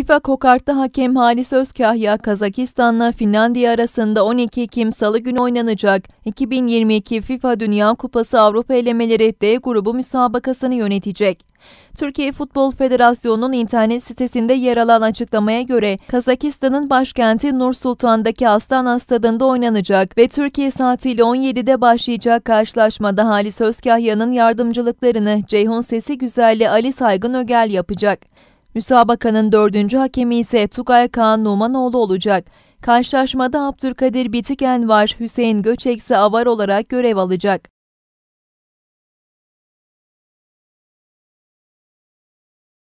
FIFA Kokart'ta hakem Halis Özkahya Kazakistan'la Finlandiya arasında 12 Ekim Salı günü oynanacak 2022 FIFA Dünya Kupası Avrupa elemeleri D grubu müsabakasını yönetecek. Türkiye Futbol Federasyonu'nun internet sitesinde yer alan açıklamaya göre Kazakistan'ın başkenti Nur Sultan'daki Aslan Stadında oynanacak ve Türkiye saatiyle 17'de başlayacak karşılaşmada Halis Özkahya'nın yardımcılıklarını Ceyhun Sesi Güzelli Ali Saygın Ögel yapacak. Müsabakanın dördüncü hakemi ise Tugay Kaan Numanoğlu olacak. Karşılaşmada Abdülkadir Bitiken var, Hüseyin Göçek ise avar olarak görev alacak.